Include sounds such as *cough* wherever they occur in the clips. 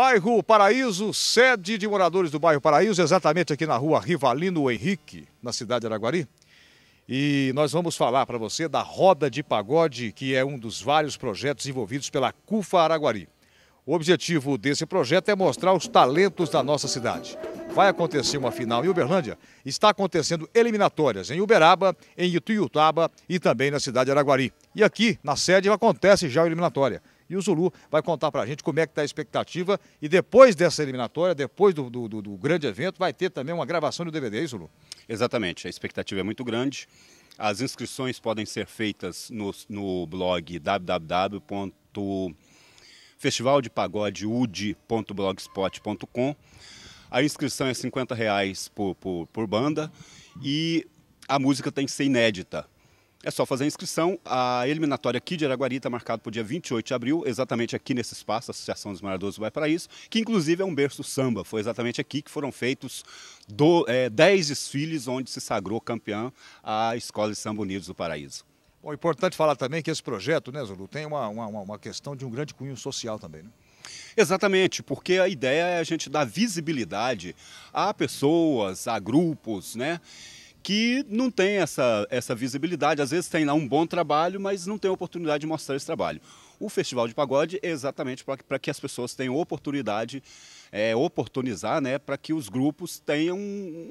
Bairro Paraíso, sede de moradores do bairro Paraíso, exatamente aqui na rua Rivalino Henrique, na cidade de Araguari. E nós vamos falar para você da Roda de Pagode, que é um dos vários projetos envolvidos pela CUFA Araguari. O objetivo desse projeto é mostrar os talentos da nossa cidade. Vai acontecer uma final em Uberlândia, está acontecendo eliminatórias em Uberaba, em Ituiutaba e também na cidade de Araguari. E aqui, na sede, acontece já a eliminatória. E o Zulu vai contar para a gente como é que está a expectativa. E depois dessa eliminatória, depois do, do, do, grande evento, vai ter também uma gravação do DVD, Zulu? Exatamente, a expectativa é muito grande. As inscrições podem ser feitas no, no blog www.festivaldepagodeud.blogspot.com. A inscrição é R$ reais por, por, por banda e a música tem que ser inédita. É só fazer a inscrição. A eliminatória aqui de Araguari está marcada para o dia 28 de abril, exatamente aqui nesse espaço, a Associação dos Moradores do Paraíso, que inclusive é um berço samba. Foi exatamente aqui que foram feitos do, é, 10 desfiles onde se sagrou campeã a Escola de Samba Unidos do Paraíso. Bom, importante falar também que esse projeto, né, Zulu, tem uma, uma, uma questão de um grande cunho social também, né? Exatamente, porque a ideia é a gente dar visibilidade a pessoas, a grupos, né? que não tem essa, essa visibilidade. Às vezes tem lá um bom trabalho, mas não tem oportunidade de mostrar esse trabalho. O Festival de Pagode é exatamente para que as pessoas tenham oportunidade, é, oportunizar, né, para que os grupos tenham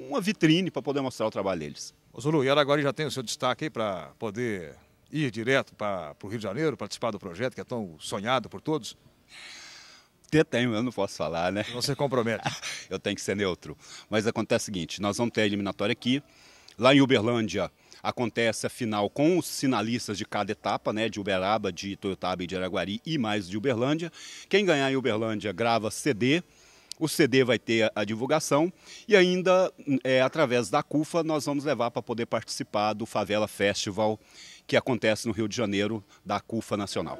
uma vitrine para poder mostrar o trabalho deles. O Zulu, e agora já tem o seu destaque aí para poder ir direto para o Rio de Janeiro, participar do projeto que é tão sonhado por todos? Até tenho, eu não posso falar, né? Você compromete. *laughs* eu tenho que ser neutro. Mas acontece o seguinte, nós vamos ter a eliminatória aqui, Lá em Uberlândia acontece a final com os sinalistas de cada etapa, né, de Uberaba, de Toyotaba e de Araguari e mais de Uberlândia. Quem ganhar em Uberlândia grava CD, o CD vai ter a divulgação e ainda é, através da CUFA nós vamos levar para poder participar do Favela Festival que acontece no Rio de Janeiro da CUFA Nacional.